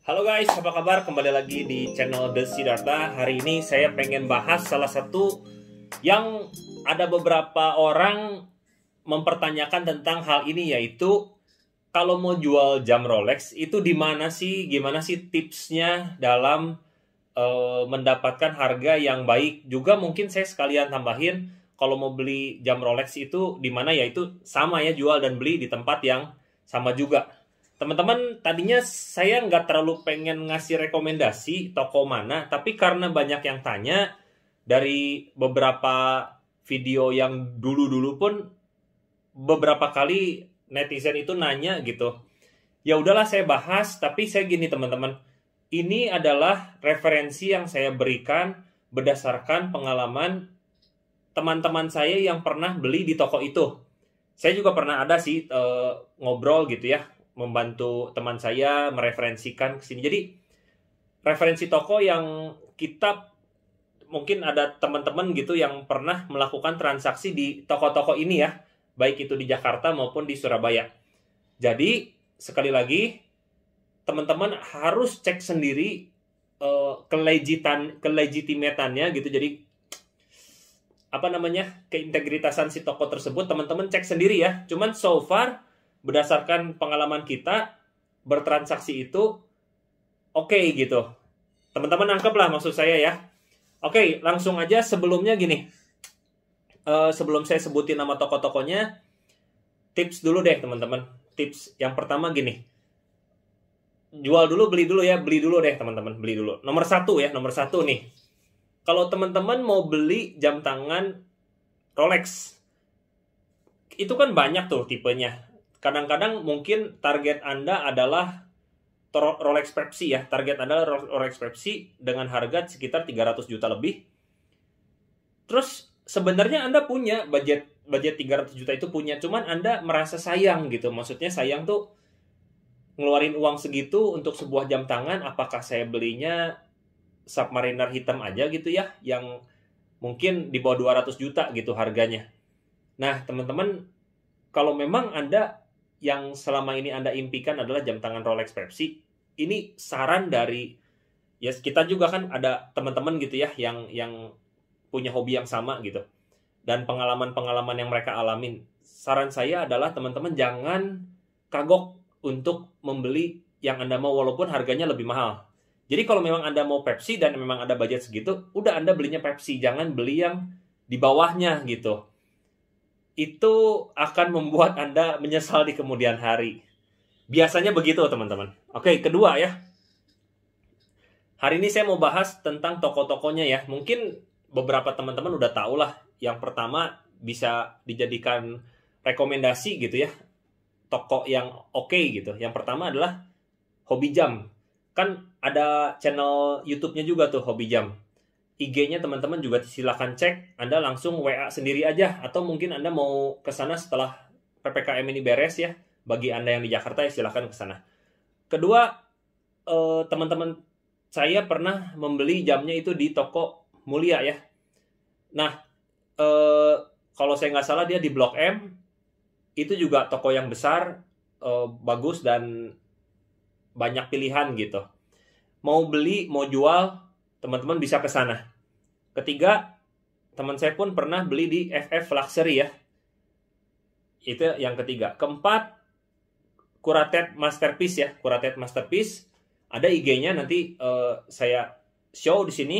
Halo guys, apa kabar? Kembali lagi di channel The Siddhartha. Hari ini saya pengen bahas salah satu yang ada beberapa orang mempertanyakan tentang hal ini yaitu kalau mau jual jam Rolex itu di mana sih? Gimana sih tipsnya dalam e, mendapatkan harga yang baik? Juga mungkin saya sekalian tambahin kalau mau beli jam Rolex itu di mana yaitu sama ya jual dan beli di tempat yang sama juga teman-teman tadinya saya nggak terlalu pengen ngasih rekomendasi toko mana tapi karena banyak yang tanya dari beberapa video yang dulu-dulu pun beberapa kali netizen itu nanya gitu ya udahlah saya bahas tapi saya gini teman-teman ini adalah referensi yang saya berikan berdasarkan pengalaman teman-teman saya yang pernah beli di toko itu. Saya juga pernah ada sih e, ngobrol gitu ya membantu teman saya mereferensikan ke sini. Jadi referensi toko yang kita mungkin ada teman-teman gitu yang pernah melakukan transaksi di toko-toko ini ya, baik itu di Jakarta maupun di Surabaya. Jadi sekali lagi teman-teman harus cek sendiri uh, kelejitan gitu. Jadi apa namanya keintegritasan si toko tersebut teman-teman cek sendiri ya. Cuman so far berdasarkan pengalaman kita bertransaksi itu oke okay, gitu. Teman-teman nangkep lah maksud saya ya. Oke, okay, langsung aja sebelumnya gini. Uh, sebelum saya sebutin nama toko-tokonya, tips dulu deh teman-teman. Tips yang pertama gini. Jual dulu, beli dulu ya. Beli dulu deh teman-teman, beli dulu. Nomor satu ya, nomor satu nih. Kalau teman-teman mau beli jam tangan Rolex, itu kan banyak tuh tipenya kadang-kadang mungkin target Anda adalah Rolex Pepsi ya, target Anda Rolex Pepsi dengan harga sekitar 300 juta lebih. Terus sebenarnya Anda punya budget budget 300 juta itu punya, cuman Anda merasa sayang gitu. Maksudnya sayang tuh ngeluarin uang segitu untuk sebuah jam tangan, apakah saya belinya Submariner hitam aja gitu ya yang mungkin di bawah 200 juta gitu harganya. Nah, teman-teman kalau memang Anda yang selama ini Anda impikan adalah jam tangan Rolex Pepsi. Ini saran dari ya kita juga kan ada teman-teman gitu ya yang yang punya hobi yang sama gitu. Dan pengalaman-pengalaman yang mereka alamin. Saran saya adalah teman-teman jangan kagok untuk membeli yang Anda mau walaupun harganya lebih mahal. Jadi kalau memang Anda mau Pepsi dan memang ada budget segitu, udah Anda belinya Pepsi, jangan beli yang di bawahnya gitu itu akan membuat Anda menyesal di kemudian hari. Biasanya begitu, teman-teman. Oke, kedua ya. Hari ini saya mau bahas tentang toko-tokonya ya. Mungkin beberapa teman-teman udah tahu lah. Yang pertama bisa dijadikan rekomendasi gitu ya. Toko yang oke okay gitu. Yang pertama adalah Hobi Jam. Kan ada channel YouTube-nya juga tuh Hobi Jam IG-nya teman-teman juga silahkan cek. Anda langsung WA sendiri aja atau mungkin Anda mau ke sana setelah PPKM ini beres ya. Bagi Anda yang di Jakarta ya silahkan ke sana. Kedua, teman eh, teman-teman saya pernah membeli jamnya itu di toko Mulia ya. Nah, eh, kalau saya nggak salah dia di Blok M, itu juga toko yang besar, eh, bagus dan banyak pilihan gitu. Mau beli, mau jual, teman-teman bisa ke sana. Ketiga, teman saya pun pernah beli di FF Luxury ya. Itu yang ketiga. Keempat, kuratet Masterpiece ya. kuratet Masterpiece. Ada IG-nya nanti uh, saya show di sini.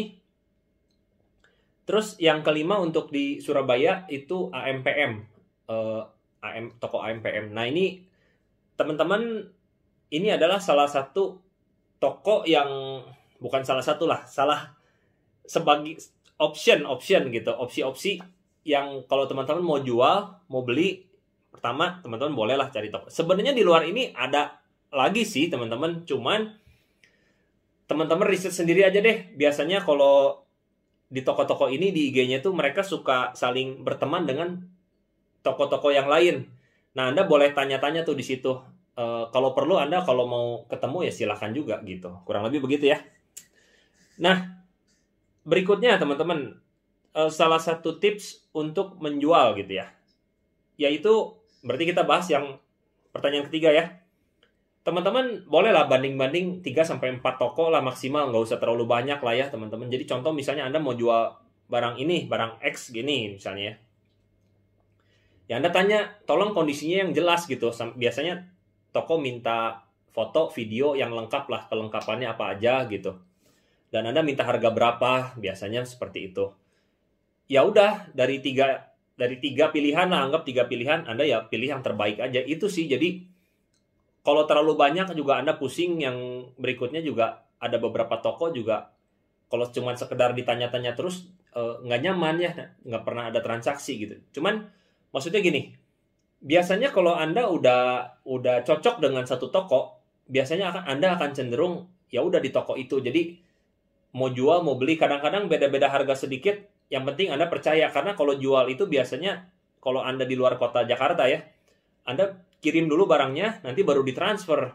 Terus yang kelima untuk di Surabaya itu AMPM. Uh, eh, AM, toko AMPM. Nah ini teman-teman ini adalah salah satu toko yang bukan salah satu lah salah sebagai option option gitu opsi-opsi yang kalau teman-teman mau jual mau beli pertama teman-teman bolehlah cari toko sebenarnya di luar ini ada lagi sih teman-teman cuman teman-teman riset sendiri aja deh biasanya kalau di toko-toko ini di IG-nya tuh mereka suka saling berteman dengan toko-toko yang lain nah anda boleh tanya-tanya tuh di situ e, kalau perlu anda kalau mau ketemu ya silahkan juga gitu kurang lebih begitu ya Nah, berikutnya teman-teman, eh, salah satu tips untuk menjual gitu ya. Yaitu berarti kita bahas yang pertanyaan ketiga ya. Teman-teman bolehlah banding-banding 3 sampai 4 toko lah maksimal, nggak usah terlalu banyak lah ya teman-teman. Jadi contoh misalnya Anda mau jual barang ini, barang X gini misalnya ya. Ya Anda tanya, tolong kondisinya yang jelas gitu. Biasanya toko minta foto, video yang lengkap lah, kelengkapannya apa aja gitu dan Anda minta harga berapa, biasanya seperti itu. Ya udah, dari tiga dari tiga pilihan, nah, anggap tiga pilihan, Anda ya pilih yang terbaik aja. Itu sih, jadi kalau terlalu banyak juga Anda pusing, yang berikutnya juga ada beberapa toko juga, kalau cuma sekedar ditanya-tanya terus, eh, nggak e, nyaman ya, nggak pernah ada transaksi gitu. Cuman, maksudnya gini, biasanya kalau Anda udah udah cocok dengan satu toko, biasanya akan Anda akan cenderung ya udah di toko itu. Jadi mau jual mau beli kadang-kadang beda-beda harga sedikit yang penting anda percaya karena kalau jual itu biasanya kalau anda di luar kota Jakarta ya anda kirim dulu barangnya nanti baru ditransfer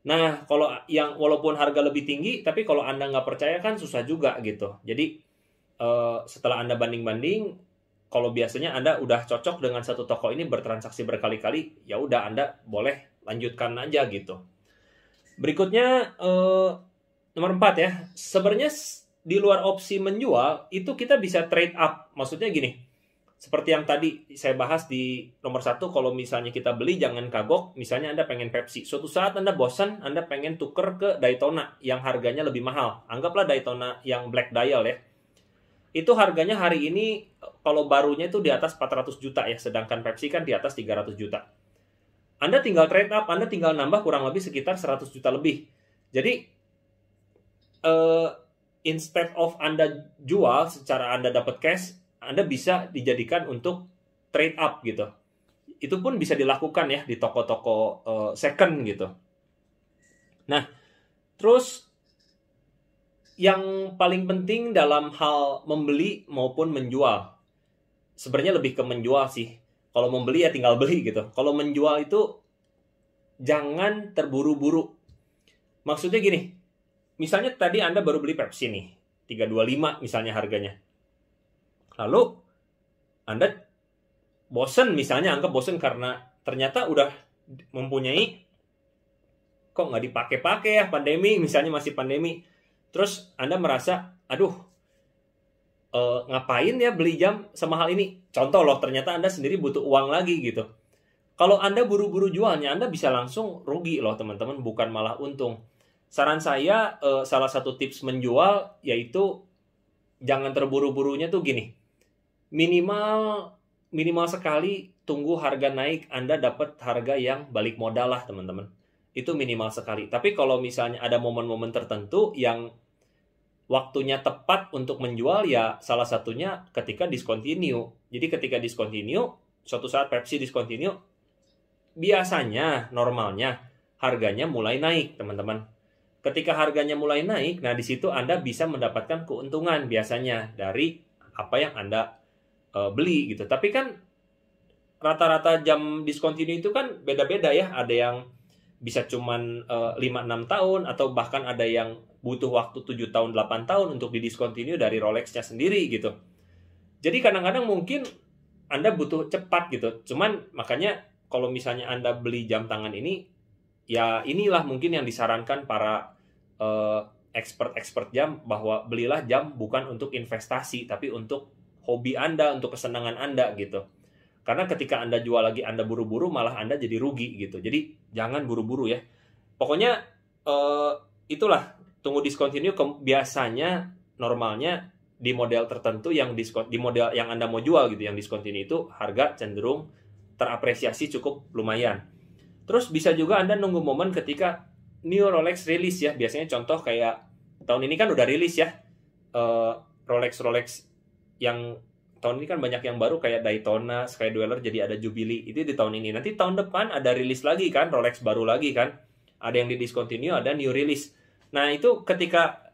nah kalau yang walaupun harga lebih tinggi tapi kalau anda nggak percaya kan susah juga gitu jadi uh, setelah anda banding-banding kalau biasanya anda udah cocok dengan satu toko ini bertransaksi berkali-kali ya udah anda boleh lanjutkan aja gitu berikutnya eh, nomor empat ya sebenarnya di luar opsi menjual itu kita bisa trade up maksudnya gini seperti yang tadi saya bahas di nomor satu kalau misalnya kita beli jangan kagok misalnya anda pengen Pepsi suatu saat anda bosan anda pengen tuker ke Daytona yang harganya lebih mahal anggaplah Daytona yang black dial ya itu harganya hari ini kalau barunya itu di atas 400 juta ya sedangkan Pepsi kan di atas 300 juta anda tinggal trade up Anda tinggal nambah kurang lebih sekitar 100 juta lebih jadi uh, instead of Anda jual secara Anda dapat cash, Anda bisa dijadikan untuk trade up gitu. Itu pun bisa dilakukan ya di toko-toko uh, second gitu. Nah, terus yang paling penting dalam hal membeli maupun menjual. Sebenarnya lebih ke menjual sih. Kalau membeli ya tinggal beli gitu. Kalau menjual itu jangan terburu-buru. Maksudnya gini, misalnya tadi Anda baru beli Pepsi nih, 325 misalnya harganya. Lalu Anda bosen misalnya, anggap bosen karena ternyata udah mempunyai kok nggak dipakai-pakai ya pandemi, misalnya masih pandemi. Terus Anda merasa, aduh, Uh, ngapain ya beli jam sama hal ini? Contoh loh, ternyata Anda sendiri butuh uang lagi gitu. Kalau Anda buru-buru jualnya, Anda bisa langsung rugi loh teman-teman, bukan malah untung saran saya uh, salah satu tips menjual yaitu jangan terburu-burunya tuh gini. Minimal minimal sekali tunggu harga naik, Anda dapat harga yang balik modal lah, teman-teman. Itu minimal sekali. Tapi kalau misalnya ada momen-momen tertentu yang waktunya tepat untuk menjual ya salah satunya ketika discontinue. Jadi ketika discontinue, suatu saat Pepsi discontinue, biasanya normalnya harganya mulai naik, teman-teman Ketika harganya mulai naik, nah di situ Anda bisa mendapatkan keuntungan biasanya dari apa yang Anda uh, beli gitu. Tapi kan rata-rata jam discontinue itu kan beda-beda ya. Ada yang bisa cuman uh, eh, 5-6 tahun atau bahkan ada yang butuh waktu 7 tahun 8 tahun untuk didiskontinu dari Rolex-nya sendiri gitu. Jadi kadang-kadang mungkin Anda butuh cepat gitu. Cuman makanya kalau misalnya Anda beli jam tangan ini ya inilah mungkin yang disarankan para eh, expert-expert jam bahwa belilah jam bukan untuk investasi tapi untuk hobi Anda, untuk kesenangan Anda gitu. Karena ketika Anda jual lagi Anda buru-buru malah Anda jadi rugi gitu. Jadi jangan buru-buru ya. Pokoknya eh, itulah tunggu discontinue ke, biasanya normalnya di model tertentu yang diskon di model yang Anda mau jual gitu yang discontinue itu harga cenderung terapresiasi cukup lumayan. Terus bisa juga Anda nunggu momen ketika new Rolex rilis ya. Biasanya contoh kayak tahun ini kan udah rilis ya. rolex eh, Rolex Rolex yang tahun ini kan banyak yang baru kayak Daytona, Sky Dweller jadi ada Jubilee. Itu di tahun ini. Nanti tahun depan ada rilis lagi kan, Rolex baru lagi kan. Ada yang di discontinue, ada new release. Nah, itu ketika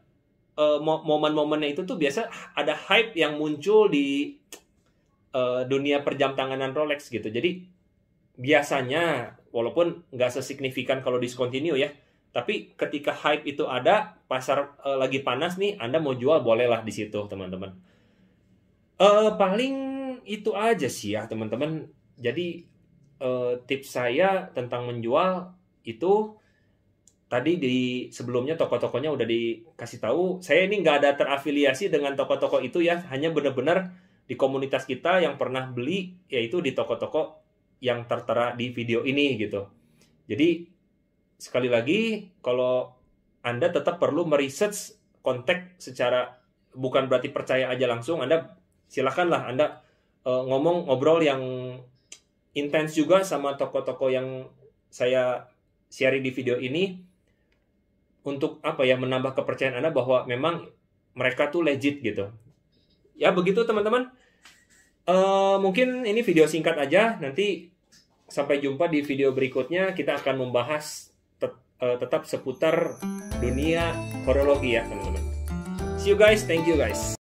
uh, momen-momennya itu tuh biasa ada hype yang muncul di uh, dunia perjam tanganan Rolex gitu. Jadi biasanya walaupun nggak sesignifikan kalau discontinue ya tapi ketika hype itu ada pasar uh, lagi panas nih anda mau jual bolehlah di situ teman-teman uh, paling itu aja sih ya teman-teman jadi uh, tips saya tentang menjual itu tadi di sebelumnya toko-tokonya udah dikasih tahu saya ini nggak ada terafiliasi dengan toko-toko itu ya hanya benar-benar di komunitas kita yang pernah beli yaitu di toko-toko yang tertera di video ini gitu. Jadi sekali lagi kalau Anda tetap perlu meresearch konteks secara bukan berarti percaya aja langsung Anda silakanlah Anda uh, ngomong ngobrol yang intens juga sama toko-toko yang saya sharing di video ini untuk apa ya menambah kepercayaan Anda bahwa memang mereka tuh legit gitu. Ya begitu teman-teman. Eh, mungkin ini video singkat aja. Nanti sampai jumpa di video berikutnya. Kita akan membahas tet uh, tetap seputar dunia horologi ya teman-teman. See you guys. Thank you guys.